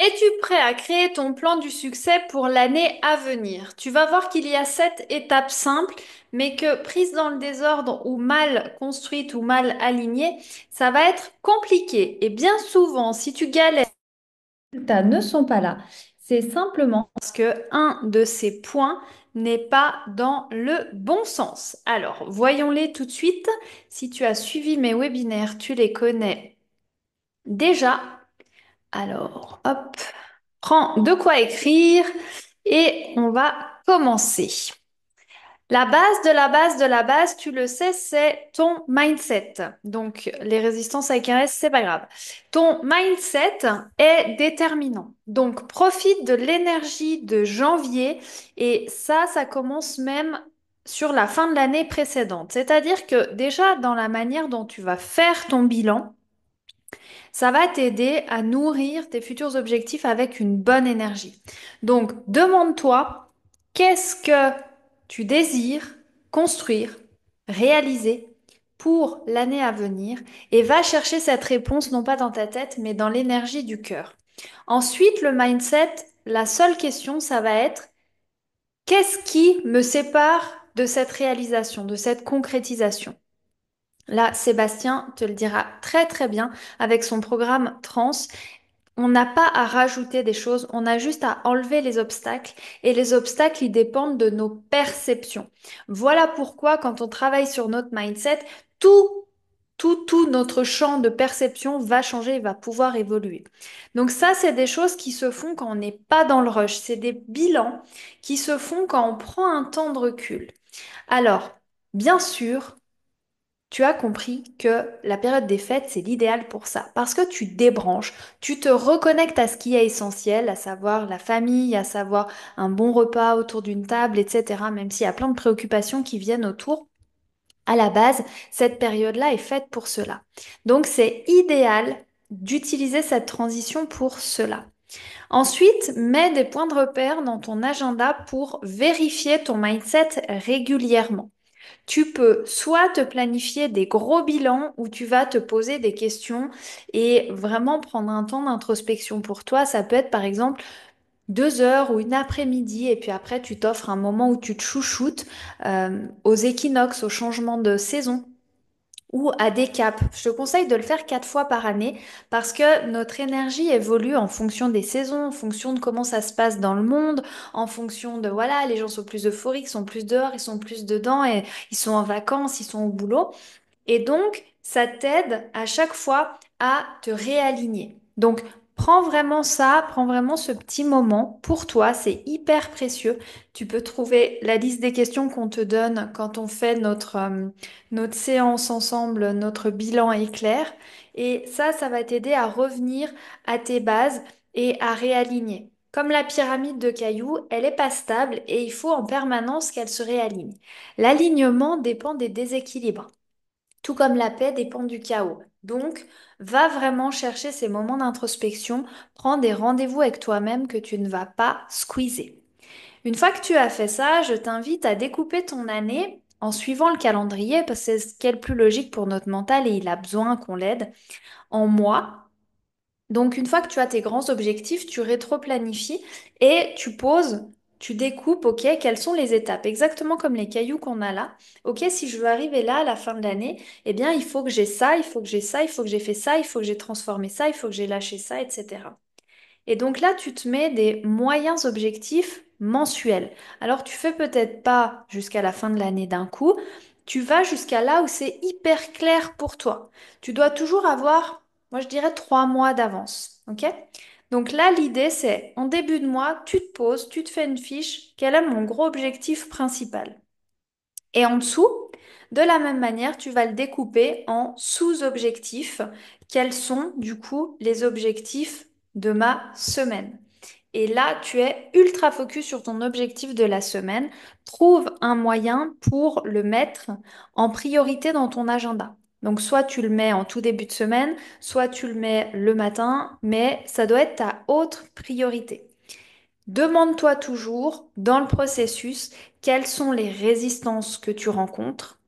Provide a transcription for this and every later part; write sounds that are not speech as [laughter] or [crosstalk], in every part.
Es-tu prêt à créer ton plan du succès pour l'année à venir? Tu vas voir qu'il y a sept étapes simples, mais que prises dans le désordre ou mal construites ou mal alignées, ça va être compliqué. Et bien souvent, si tu galères, les résultats ne sont pas là. C'est simplement parce que un de ces points n'est pas dans le bon sens. Alors, voyons-les tout de suite. Si tu as suivi mes webinaires, tu les connais déjà. Alors, hop, prends de quoi écrire et on va commencer. La base de la base de la base, tu le sais, c'est ton mindset. Donc, les résistances avec un S, c'est pas grave. Ton mindset est déterminant. Donc, profite de l'énergie de janvier et ça, ça commence même sur la fin de l'année précédente. C'est-à-dire que déjà, dans la manière dont tu vas faire ton bilan, ça va t'aider à nourrir tes futurs objectifs avec une bonne énergie. Donc, demande-toi, qu'est-ce que tu désires construire, réaliser pour l'année à venir et va chercher cette réponse non pas dans ta tête, mais dans l'énergie du cœur. Ensuite, le mindset, la seule question, ça va être qu'est-ce qui me sépare de cette réalisation, de cette concrétisation Là, Sébastien te le dira très très bien avec son programme Trans. On n'a pas à rajouter des choses, on a juste à enlever les obstacles et les obstacles, ils dépendent de nos perceptions. Voilà pourquoi quand on travaille sur notre mindset, tout, tout, tout notre champ de perception va changer va pouvoir évoluer. Donc ça, c'est des choses qui se font quand on n'est pas dans le rush, c'est des bilans qui se font quand on prend un temps de recul. Alors, bien sûr, tu as compris que la période des fêtes, c'est l'idéal pour ça. Parce que tu débranches, tu te reconnectes à ce qui est essentiel, à savoir la famille, à savoir un bon repas autour d'une table, etc. Même s'il y a plein de préoccupations qui viennent autour. À la base, cette période-là est faite pour cela. Donc c'est idéal d'utiliser cette transition pour cela. Ensuite, mets des points de repère dans ton agenda pour vérifier ton mindset régulièrement. Tu peux soit te planifier des gros bilans où tu vas te poser des questions et vraiment prendre un temps d'introspection pour toi. Ça peut être par exemple deux heures ou une après-midi et puis après tu t'offres un moment où tu te chouchoutes euh, aux équinoxes, aux changements de saison ou à des caps. Je te conseille de le faire quatre fois par année parce que notre énergie évolue en fonction des saisons, en fonction de comment ça se passe dans le monde, en fonction de voilà, les gens sont plus euphoriques, sont plus dehors, ils sont plus dedans et ils sont en vacances, ils sont au boulot. Et donc, ça t'aide à chaque fois à te réaligner. Donc, Prends vraiment ça, prends vraiment ce petit moment pour toi, c'est hyper précieux. Tu peux trouver la liste des questions qu'on te donne quand on fait notre, euh, séance ensemble, notre bilan éclair. Et ça, ça va t'aider à revenir à tes bases et à réaligner. Comme la pyramide de cailloux, elle n'est pas stable et il faut en permanence qu'elle se réaligne. L'alignement dépend des déséquilibres, tout comme la paix dépend du chaos. Donc, Va vraiment chercher ces moments d'introspection, prends des rendez-vous avec toi-même que tu ne vas pas squeezer. Une fois que tu as fait ça, je t'invite à découper ton année en suivant le calendrier, parce que c'est ce qui est le plus logique pour notre mental et il a besoin qu'on l'aide, en mois. Donc une fois que tu as tes grands objectifs, tu rétroplanifies et tu poses tu découpes, ok, quelles sont les étapes? Exactement comme les cailloux qu'on a là. Ok, si je veux arriver là à la fin de l'année, eh bien, il faut que j'ai ça, il faut que j'ai ça, il faut que j'ai fait ça, il faut que j'ai transformé ça, il faut que j'ai lâché ça, etc. Et donc là, tu te mets des moyens objectifs mensuels. Alors, tu fais peut-être pas jusqu'à la fin de l'année d'un coup, tu vas jusqu'à là où c'est hyper clair pour toi. Tu dois toujours avoir, moi je dirais, trois mois d'avance. Ok? Donc là, l'idée, c'est en début de mois, tu te poses, tu te fais une fiche, quel est mon gros objectif principal Et en dessous, de la même manière, tu vas le découper en sous-objectifs. Quels sont du coup les objectifs de ma semaine et là, tu es ultra focus sur ton objectif de la semaine. Trouve un moyen pour le mettre en priorité dans ton agenda. Donc soit tu le mets en tout début de semaine, soit tu le mets le matin, mais ça doit être ta autre priorité. Demande-toi toujours dans le processus quelles sont les résistances que tu rencontres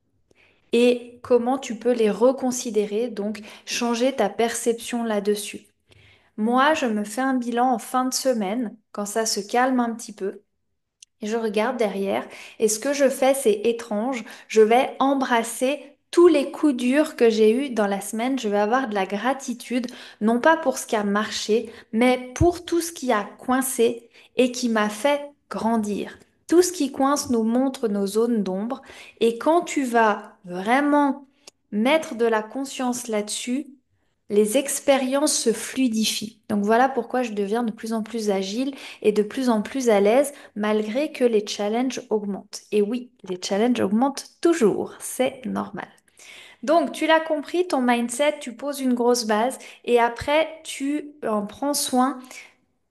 et comment tu peux les reconsidérer, donc changer ta perception là-dessus. Moi, je me fais un bilan en fin de semaine, quand ça se calme un petit peu, et je regarde derrière, et ce que je fais, c'est étrange, je vais embrasser tous les coups durs que j'ai eus dans la semaine, je vais avoir de la gratitude, non pas pour ce qui a marché, mais pour tout ce qui a coincé et qui m'a fait grandir. Tout ce qui coince nous montre nos zones d'ombre et quand tu vas vraiment mettre de la conscience là-dessus, les expériences se fluidifient. Donc voilà pourquoi je deviens de plus en plus agile et de plus en plus à l'aise malgré que les challenges augmentent. Et oui, les challenges augmentent toujours, c'est normal. Donc, tu l'as compris, ton mindset, tu poses une grosse base et après, tu en prends soin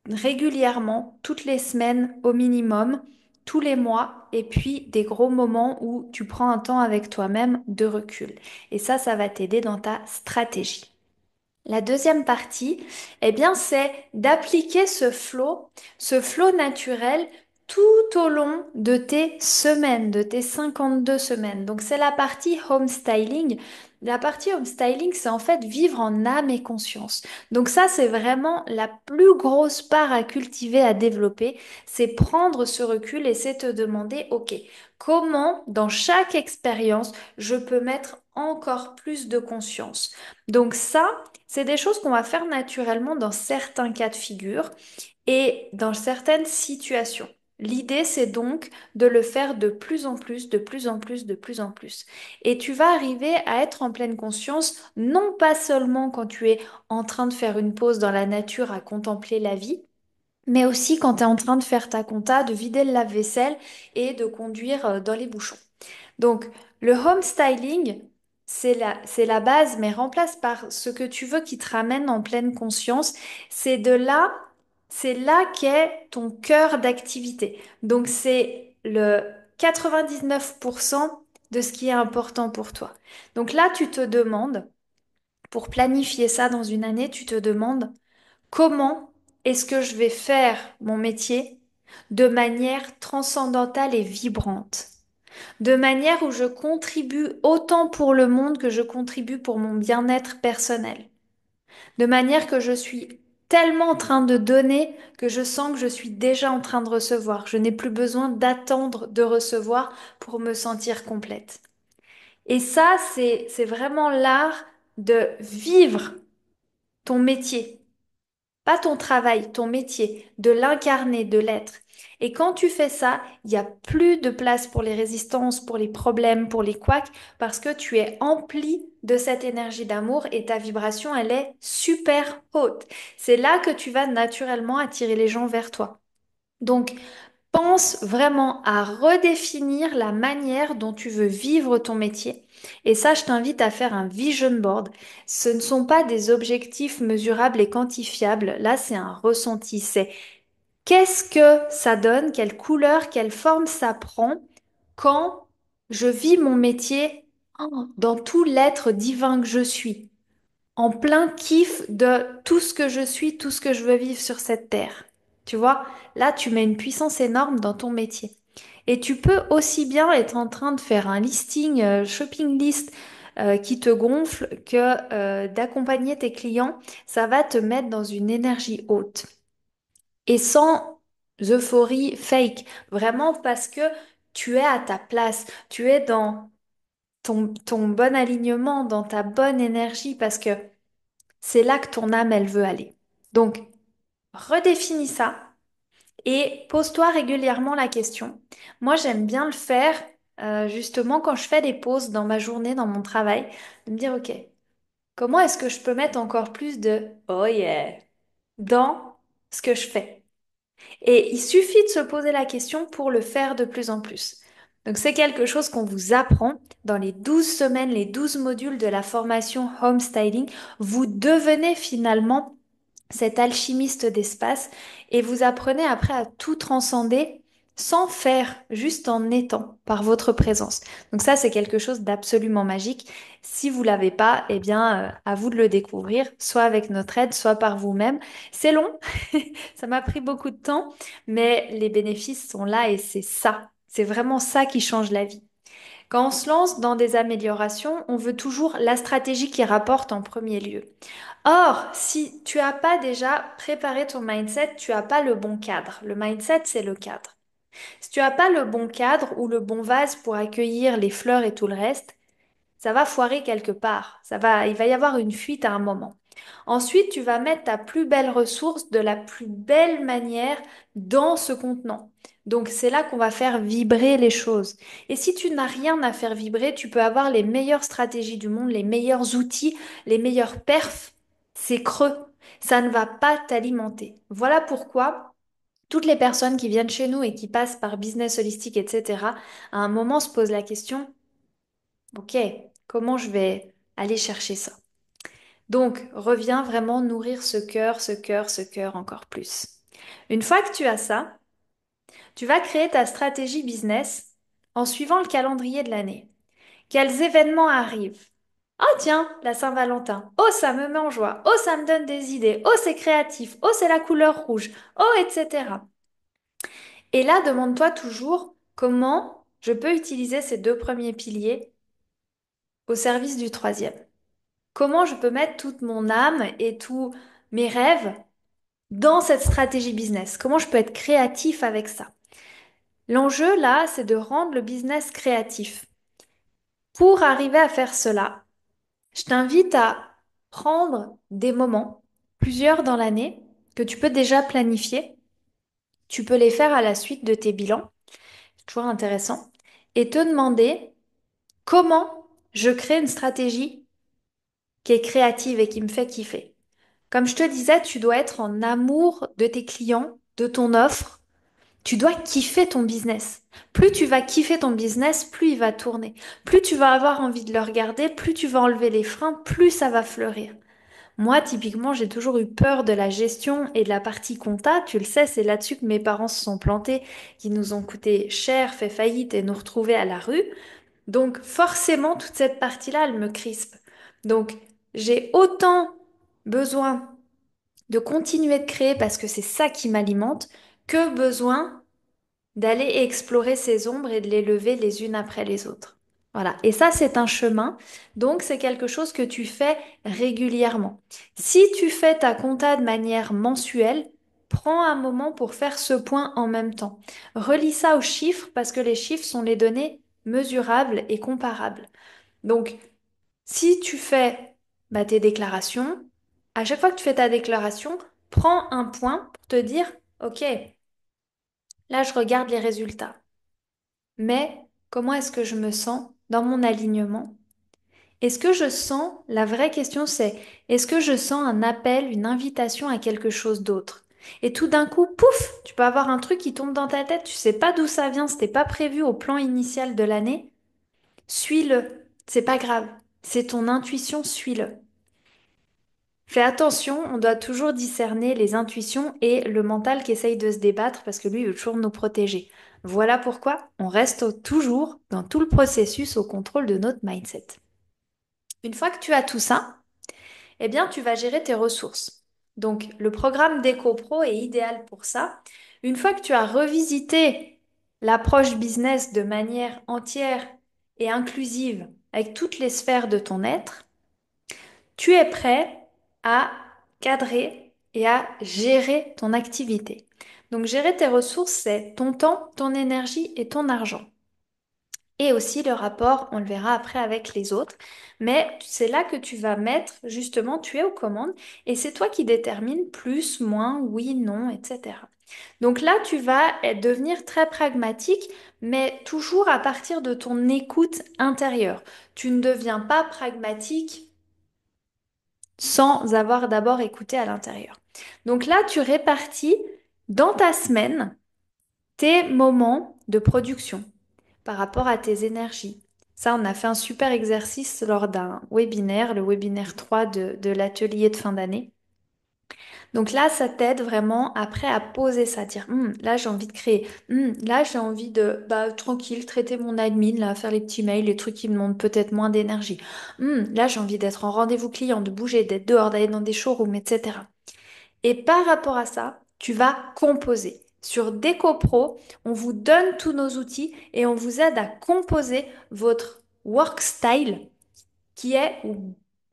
régulièrement, toutes les semaines au minimum, tous les mois, et puis des gros moments où tu prends un temps avec toi-même de recul. Et ça, ça va t'aider dans ta stratégie. La deuxième partie, eh bien, c'est d'appliquer ce flow, ce flow naturel tout au long de tes semaines, de tes 52 semaines. Donc c'est la partie home styling. La partie homestyling, c'est en fait vivre en âme et conscience. Donc ça, c'est vraiment la plus grosse part à cultiver, à développer. C'est prendre ce recul et c'est te demander, OK, comment dans chaque expérience, je peux mettre encore plus de conscience. Donc ça, c'est des choses qu'on va faire naturellement dans certains cas de figure et dans certaines situations. L'idée, c'est donc de le faire de plus en plus, de plus en plus, de plus en plus. Et tu vas arriver à être en pleine conscience, non pas seulement quand tu es en train de faire une pause dans la nature à contempler la vie, mais aussi quand tu es en train de faire ta compta, de vider le lave-vaisselle et de conduire euh, dans les bouchons. Donc, le home styling, c'est la, c'est la base, mais remplace par ce que tu veux qui te ramène en pleine conscience. C'est de là c'est là qu'est ton cœur d'activité. Donc c'est le 99% de ce qui est important pour toi. Donc là, tu te demandes, pour planifier ça dans une année, tu te demandes comment est-ce que je vais faire mon métier de manière transcendantale et vibrante, de manière où je contribue autant pour le monde que je contribue pour mon bien-être personnel, de manière que je suis tellement en train de donner que je sens que je suis déjà en train de recevoir. Je n'ai plus besoin d'attendre de recevoir pour me sentir complète. Et ça, c'est, vraiment l'art de vivre ton métier. Pas ton travail, ton métier, de l'incarner, de l'être. Et quand tu fais ça, il n'y a plus de place pour les résistances, pour les problèmes, pour les couacs, parce que tu es empli de cette énergie d'amour et ta vibration, elle est super haute. C'est là que tu vas naturellement attirer les gens vers toi. Donc, pense vraiment à redéfinir la manière dont tu veux vivre ton métier. Et ça, je t'invite à faire un vision board. Ce ne sont pas des objectifs mesurables et quantifiables. Là, c'est un ressenti. C'est qu'est-ce que ça donne, quelle couleur, quelle forme ça prend quand je vis mon métier dans tout l'être divin que je suis, en plein kiff de tout ce que je suis, tout ce que je veux vivre sur cette terre. Tu vois, là, tu mets une puissance énorme dans ton métier. Et tu peux aussi bien être en train de faire un listing, euh, shopping list euh, qui te gonfle que euh, d'accompagner tes clients. Ça va te mettre dans une énergie haute et sans euphorie fake. Vraiment parce que tu es à ta place, tu es dans ton, bon alignement, dans ta bonne énergie, parce que c'est là que ton âme, elle veut aller. Donc, redéfinis ça et pose-toi régulièrement la question. Moi, j'aime bien le faire euh, justement quand je fais des pauses dans ma journée, dans mon travail, de me dire, OK, comment est-ce que je peux mettre encore plus de oh yeah dans ce que je fais et il suffit de se poser la question pour le faire de plus en plus. Donc c'est quelque chose qu'on vous apprend dans les 12 semaines, les 12 modules de la formation Homestyling. Vous devenez finalement cet alchimiste d'espace et vous apprenez après à tout transcender sans faire, juste en étant, par votre présence. Donc ça, c'est quelque chose d'absolument magique. Si vous l'avez pas, eh bien, euh, à vous de le découvrir, soit avec notre aide, soit par vous-même. C'est long, [laughs] ça m'a pris beaucoup de temps, mais les bénéfices sont là et c'est ça. C'est vraiment ça qui change la vie. Quand on se lance dans des améliorations, on veut toujours la stratégie qui rapporte en premier lieu. Or, si tu n'as pas déjà préparé ton mindset, tu n'as pas le bon cadre. Le mindset, c'est le cadre. Si tu n'as pas le bon cadre ou le bon vase pour accueillir les fleurs et tout le reste, ça va foirer quelque part. Ça va, il va y avoir une fuite à un moment. Ensuite, tu vas mettre ta plus belle ressource de la plus belle manière dans ce contenant. Donc c'est là qu'on va faire vibrer les choses. Et si tu n'as rien à faire vibrer, tu peux avoir les meilleures stratégies du monde, les meilleurs outils, les meilleurs perfs. C'est creux. Ça ne va pas t'alimenter. Voilà pourquoi toutes les personnes qui viennent chez nous et qui passent par business holistique, etc., à un moment se posent la question, OK, comment je vais aller chercher ça Donc, reviens vraiment nourrir ce cœur, ce cœur, ce cœur encore plus. Une fois que tu as ça, tu vas créer ta stratégie business en suivant le calendrier de l'année. Quels événements arrivent Oh tiens, la Saint-Valentin. Oh, ça me met en joie. Oh, ça me donne des idées. Oh, c'est créatif. Oh, c'est la couleur rouge. Oh, etc. Et là, demande-toi toujours comment je peux utiliser ces deux premiers piliers au service du troisième. Comment je peux mettre toute mon âme et tous mes rêves dans cette stratégie business Comment je peux être créatif avec ça L'enjeu là, c'est de rendre le business créatif. Pour arriver à faire cela, je t'invite à prendre des moments, plusieurs dans l'année, que tu peux déjà planifier. Tu peux les faire à la suite de tes bilans, toujours intéressant, et te demander comment je crée une stratégie qui est créative et qui me fait kiffer. Comme je te disais, tu dois être en amour de tes clients, de ton offre, tu dois kiffer ton business. Plus tu vas kiffer ton business, plus il va tourner. Plus tu vas avoir envie de le regarder, plus tu vas enlever les freins, plus ça va fleurir. Moi, typiquement, j'ai toujours eu peur de la gestion et de la partie compta. Tu le sais, c'est là-dessus que mes parents se sont plantés, qui nous ont coûté cher, fait faillite et nous retrouver à la rue. Donc, forcément, toute cette partie-là, elle me crispe. Donc, j'ai autant besoin de continuer de créer parce que c'est ça qui m'alimente que besoin d'aller explorer ces ombres et de les lever les unes après les autres. Voilà. Et ça, c'est un chemin. Donc, c'est quelque chose que tu fais régulièrement. Si tu fais ta compta de manière mensuelle, prends un moment pour faire ce point en même temps. Relis ça aux chiffres parce que les chiffres sont les données mesurables et comparables. Donc, si tu fais bah, tes déclarations, à chaque fois que tu fais ta déclaration, prends un point pour te dire, OK, Là, je regarde les résultats. Mais comment est-ce que je me sens dans mon alignement Est-ce que je sens, la vraie question c'est, est-ce que je sens un appel, une invitation à quelque chose d'autre Et tout d'un coup, pouf, tu peux avoir un truc qui tombe dans ta tête, tu sais pas d'où ça vient, c'était pas prévu au plan initial de l'année. Suis-le, c'est pas grave, c'est ton intuition, suis-le. Fais attention, on doit toujours discerner les intuitions et le mental qui essaye de se débattre parce que lui veut toujours nous protéger. Voilà pourquoi on reste toujours dans tout le processus au contrôle de notre mindset. Une fois que tu as tout ça, eh bien tu vas gérer tes ressources. Donc le programme DecoPro est idéal pour ça. Une fois que tu as revisité l'approche business de manière entière et inclusive avec toutes les sphères de ton être, tu es prêt à cadrer et à gérer ton activité. Donc gérer tes ressources, c'est ton temps, ton énergie et ton argent. Et aussi le rapport, on le verra après avec les autres. Mais c'est là que tu vas mettre, justement, tu es aux commandes et c'est toi qui détermine plus, moins, oui, non, etc. Donc là, tu vas devenir très pragmatique, mais toujours à partir de ton écoute intérieure. Tu ne deviens pas pragmatique sans avoir d'abord écouté à l'intérieur. Donc là, tu répartis dans ta semaine tes moments de production par rapport à tes énergies. Ça, on a fait un super exercice lors d'un webinaire, le webinaire 3 de, l'atelier de fin d'année. Donc là, ça t'aide vraiment après à poser ça, à dire hum, là j'ai envie de créer, hum, là j'ai envie de bah, tranquille traiter mon admin, là, faire les petits mails, les trucs qui me demandent peut-être moins d'énergie. Hum, là j'ai envie d'être en rendez-vous client, de bouger, d'être dehors, d'aller dans des showrooms, etc. Et par rapport à ça, tu vas composer. Sur DecoPro, on vous donne tous nos outils et on vous aide à composer votre work style qui est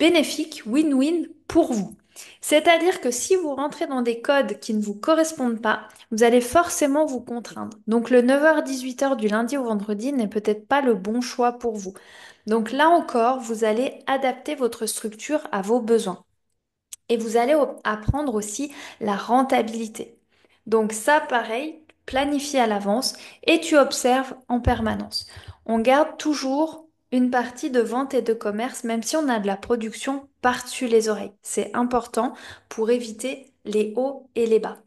bénéfique, win-win pour vous. C'est-à-dire que si vous rentrez dans des codes qui ne vous correspondent pas, vous allez forcément vous contraindre. Donc le 9h-18h du lundi au vendredi n'est peut-être pas le bon choix pour vous. Donc là encore, vous allez adapter votre structure à vos besoins. Et vous allez apprendre aussi la rentabilité. Donc ça, pareil, planifie à l'avance et tu observes en permanence. On garde toujours une partie de vente et de commerce, même si on a de la production par-dessus les oreilles. C'est important pour éviter les hauts et les bas.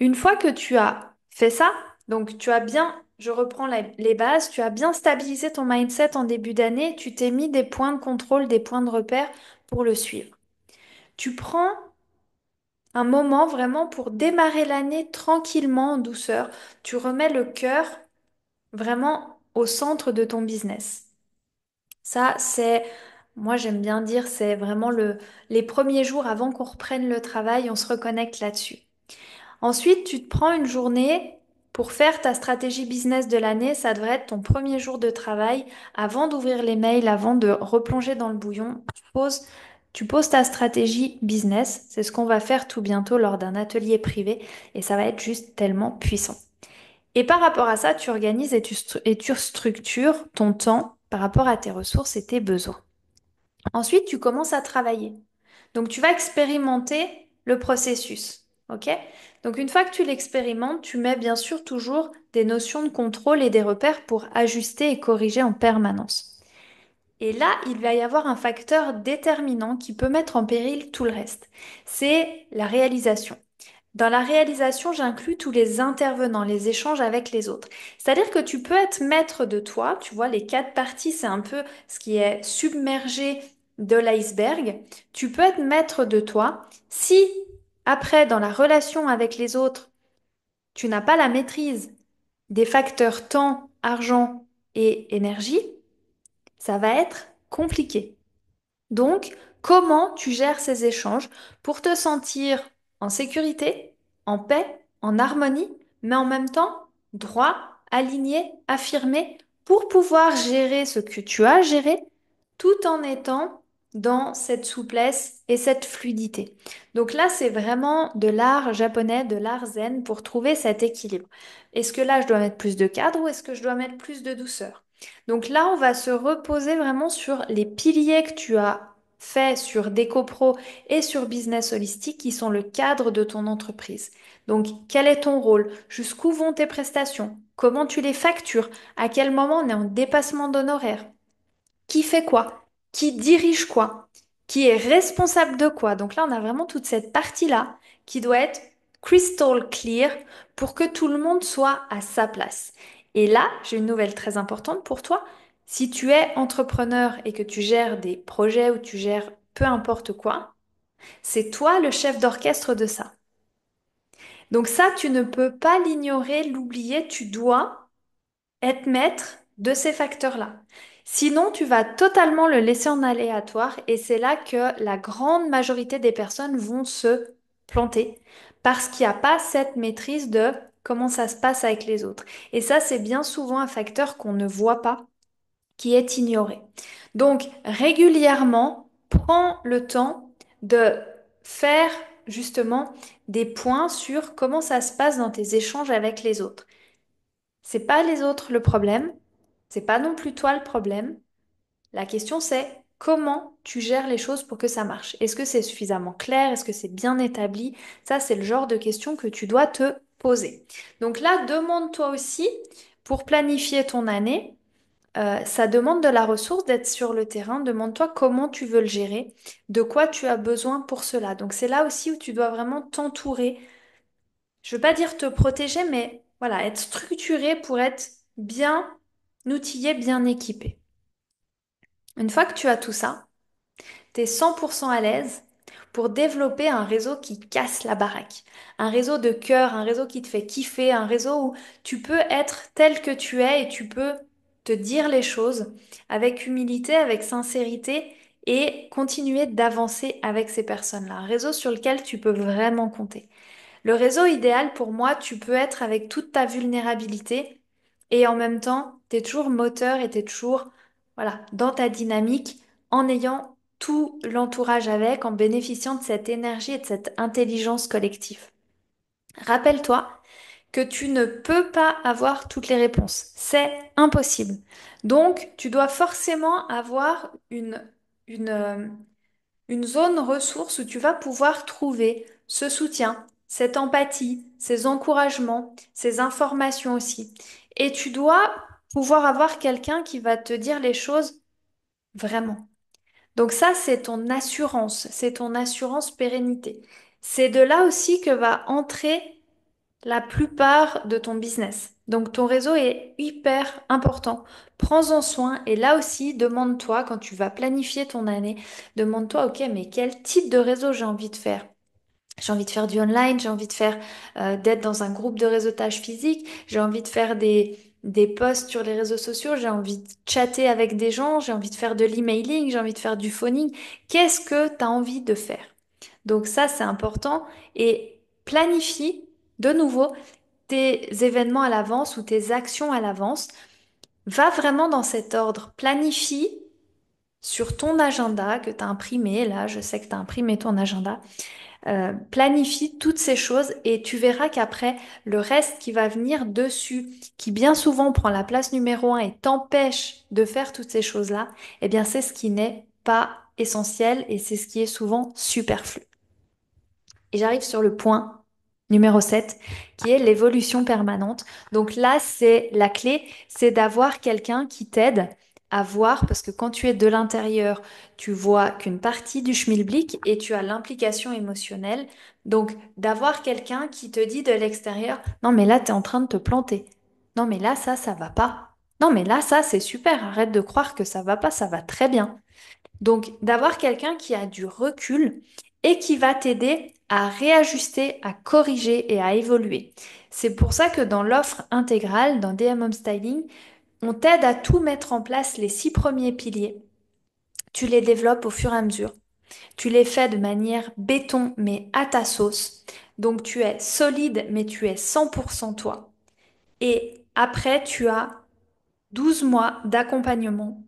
Une fois que tu as fait ça, donc tu as bien, je reprends les bases, tu as bien stabilisé ton mindset en début d'année, tu t'es mis des points de contrôle, des points de repère pour le suivre. Tu prends un moment vraiment pour démarrer l'année tranquillement, en douceur. Tu remets le cœur vraiment au centre de ton business. Ça, c'est, moi j'aime bien dire, c'est vraiment le, les premiers jours avant qu'on reprenne le travail, on se reconnecte là-dessus. Ensuite, tu te prends une journée pour faire ta stratégie business de l'année. Ça devrait être ton premier jour de travail. Avant d'ouvrir les mails, avant de replonger dans le bouillon, tu poses, tu poses ta stratégie business. C'est ce qu'on va faire tout bientôt lors d'un atelier privé et ça va être juste tellement puissant. Et par rapport à ça, tu organises et tu, structures ton temps par rapport à tes ressources et tes besoins. Ensuite, tu commences à travailler. Donc, tu vas expérimenter le processus. OK Donc, une fois que tu l'expérimentes, tu mets bien sûr toujours des notions de contrôle et des repères pour ajuster et corriger en permanence. Et là, il va y avoir un facteur déterminant qui peut mettre en péril tout le reste. C'est la réalisation. Dans la réalisation, j'inclus tous les intervenants, les échanges avec les autres. C'est-à-dire que tu peux être maître de toi, tu vois, les quatre parties, c'est un peu ce qui est submergé de l'iceberg. Tu peux être maître de toi si, après, dans la relation avec les autres, tu n'as pas la maîtrise des facteurs temps, argent et énergie, ça va être compliqué. Donc, comment tu gères ces échanges pour te sentir en sécurité en paix, en harmonie, mais en même temps droit, aligné, affirmé, pour pouvoir gérer ce que tu as géré, tout en étant dans cette souplesse et cette fluidité. Donc là, c'est vraiment de l'art japonais, de l'art zen pour trouver cet équilibre. Est-ce que là, je dois mettre plus de cadre ou est-ce que je dois mettre plus de douceur Donc là, on va se reposer vraiment sur les piliers que tu as fait sur DecoPro et sur Business Holistique qui sont le cadre de ton entreprise. Donc, quel est ton rôle Jusqu'où vont tes prestations Comment tu les factures À quel moment on est en dépassement d'honoraires Qui fait quoi Qui dirige quoi Qui est responsable de quoi Donc là, on a vraiment toute cette partie-là qui doit être crystal clear pour que tout le monde soit à sa place. Et là, j'ai une nouvelle très importante pour toi, si tu es entrepreneur et que tu gères des projets ou tu gères peu importe quoi, c'est toi le chef d'orchestre de ça. Donc ça, tu ne peux pas l'ignorer, l'oublier, tu dois être maître de ces facteurs-là. Sinon, tu vas totalement le laisser en aléatoire et c'est là que la grande majorité des personnes vont se planter parce qu'il n'y a pas cette maîtrise de comment ça se passe avec les autres. Et ça, c'est bien souvent un facteur qu'on ne voit pas est ignoré. Donc, régulièrement, prends le temps de faire justement des points sur comment ça se passe dans tes échanges avec les autres. C'est pas les autres le problème, c'est pas non plus toi le problème. La question c'est comment tu gères les choses pour que ça marche. Est-ce que c'est suffisamment clair Est-ce que c'est bien établi Ça c'est le genre de question que tu dois te poser. Donc là, demande-toi aussi pour planifier ton année, euh, ça demande de la ressource d'être sur le terrain. Demande-toi comment tu veux le gérer, de quoi tu as besoin pour cela. Donc c'est là aussi où tu dois vraiment t'entourer. Je ne veux pas dire te protéger, mais voilà, être structuré pour être bien outillé, bien équipé. Une fois que tu as tout ça, tu es 100% à l'aise pour développer un réseau qui casse la baraque, un réseau de cœur, un réseau qui te fait kiffer, un réseau où tu peux être tel que tu es et tu peux te dire les choses avec humilité, avec sincérité et continuer d'avancer avec ces personnes-là. réseau sur lequel tu peux vraiment compter. Le réseau idéal pour moi, tu peux être avec toute ta vulnérabilité et en même temps, tu es toujours moteur et tu es toujours voilà, dans ta dynamique en ayant tout l'entourage avec, en bénéficiant de cette énergie et de cette intelligence collective. Rappelle-toi que tu ne peux pas avoir toutes les réponses. C'est impossible. Donc, tu dois forcément avoir une, une, euh, une zone ressource où tu vas pouvoir trouver ce soutien, cette empathie, ces encouragements, ces informations aussi. Et tu dois pouvoir avoir quelqu'un qui va te dire les choses vraiment. Donc ça, c'est ton assurance, c'est ton assurance pérennité. C'est de là aussi que va entrer la plupart de ton business. Donc ton réseau est hyper important. Prends-en soin et là aussi, demande-toi quand tu vas planifier ton année, demande-toi, ok, mais quel type de réseau j'ai envie de faire j'ai envie de faire du online, j'ai envie de faire euh, d'être dans un groupe de réseautage physique, j'ai envie de faire des, des posts sur les réseaux sociaux, j'ai envie de chatter avec des gens, j'ai envie de faire de l'emailing, j'ai envie de faire du phoning. Qu'est-ce que tu as envie de faire Donc ça, c'est important et planifie de nouveau tes événements à l'avance ou tes actions à l'avance. Va vraiment dans cet ordre. Planifie sur ton agenda que tu as imprimé. Là, je sais que tu as imprimé ton agenda. Euh, planifie toutes ces choses et tu verras qu'après, le reste qui va venir dessus, qui bien souvent prend la place numéro un et t'empêche de faire toutes ces choses-là, eh bien, c'est ce qui n'est pas essentiel et c'est ce qui est souvent superflu. Et j'arrive sur le point numéro 7, qui est l'évolution permanente. Donc là, c'est la clé, c'est d'avoir quelqu'un qui t'aide à voir, parce que quand tu es de l'intérieur, tu vois qu'une partie du schmilblick et tu as l'implication émotionnelle. Donc d'avoir quelqu'un qui te dit de l'extérieur, non mais là, tu es en train de te planter. Non mais là, ça, ça va pas. Non mais là, ça, c'est super. Arrête de croire que ça va pas, ça va très bien. Donc d'avoir quelqu'un qui a du recul et qui va t'aider à réajuster, à corriger et à évoluer. C'est pour ça que dans l'offre intégrale, dans DM Home Styling, on t'aide à tout mettre en place les six premiers piliers. Tu les développes au fur et à mesure. Tu les fais de manière béton mais à ta sauce. Donc tu es solide mais tu es 100% toi. Et après, tu as 12 mois d'accompagnement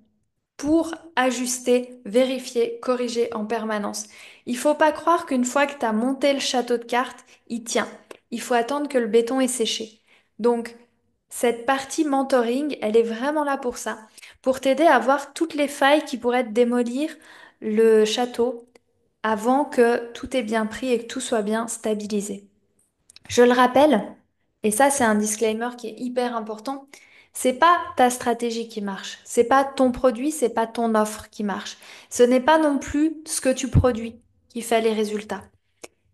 pour ajuster, vérifier, corriger en permanence. Il ne faut pas croire qu'une fois que tu as monté le château de cartes, il tient. Il faut attendre que le béton ait séché. Donc, cette partie mentoring, elle est vraiment là pour ça, pour t'aider à voir toutes les failles qui pourraient démolir le château avant que tout ait bien pris et que tout soit bien stabilisé. Je le rappelle, et ça c'est un disclaimer qui est hyper important, c'est pas ta stratégie qui marche, c'est pas ton produit, c'est pas ton offre qui marche. Ce n'est pas non plus ce que tu produis qui fait les résultats.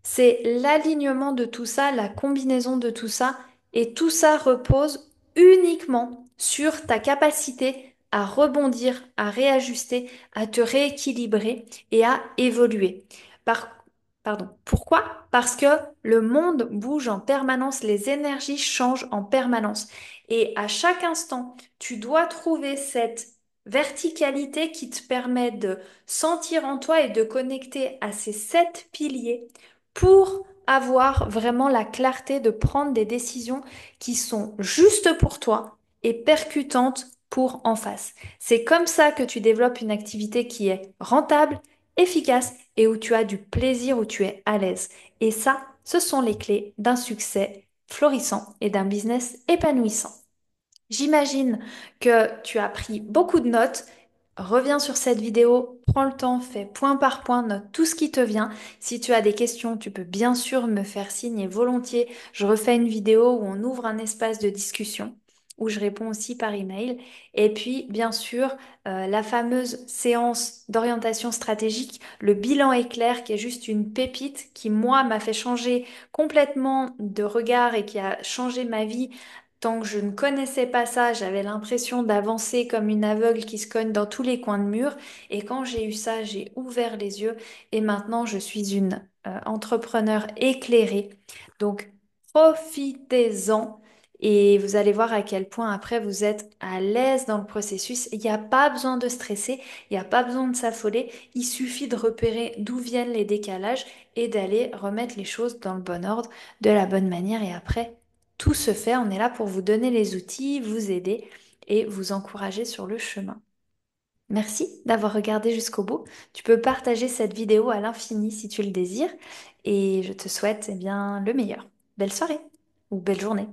C'est l'alignement de tout ça, la combinaison de tout ça, et tout ça repose uniquement sur ta capacité à rebondir, à réajuster, à te rééquilibrer et à évoluer. Pardon. Pourquoi Parce que le monde bouge en permanence, les énergies changent en permanence. Et à chaque instant, tu dois trouver cette verticalité qui te permet de sentir en toi et de connecter à ces sept piliers pour avoir vraiment la clarté de prendre des décisions qui sont justes pour toi et percutantes pour en face. C'est comme ça que tu développes une activité qui est rentable, efficace et où tu as du plaisir, où tu es à l'aise. Et ça, ce sont les clés d'un succès florissant et d'un business épanouissant. J'imagine que tu as pris beaucoup de notes. Reviens sur cette vidéo, prends le temps, fais point par point, note tout ce qui te vient. Si tu as des questions, tu peux bien sûr me faire signe volontiers, je refais une vidéo où on ouvre un espace de discussion où je réponds aussi par email. Et puis, bien sûr, euh, la fameuse séance d'orientation stratégique, le bilan éclair, qui est juste une pépite qui, moi, m'a fait changer complètement de regard et qui a changé ma vie Tant que je ne connaissais pas ça, j'avais l'impression d'avancer comme une aveugle qui se cogne dans tous les coins de mur. Et quand j'ai eu ça, j'ai ouvert les yeux et maintenant je suis une euh, entrepreneur éclairée. Donc profitez-en et vous allez voir à quel point après vous êtes à l'aise dans le processus. Il n'y a pas besoin de stresser, il n'y a pas besoin de s'affoler. Il suffit de repérer d'où viennent les décalages et d'aller remettre les choses dans le bon ordre, de la bonne manière et après tout se fait. On est là pour vous donner les outils, vous aider et vous encourager sur le chemin. Merci d'avoir regardé jusqu'au bout. Tu peux partager cette vidéo à l'infini si tu le désires et je te souhaite eh bien le meilleur. Belle soirée ou belle journée.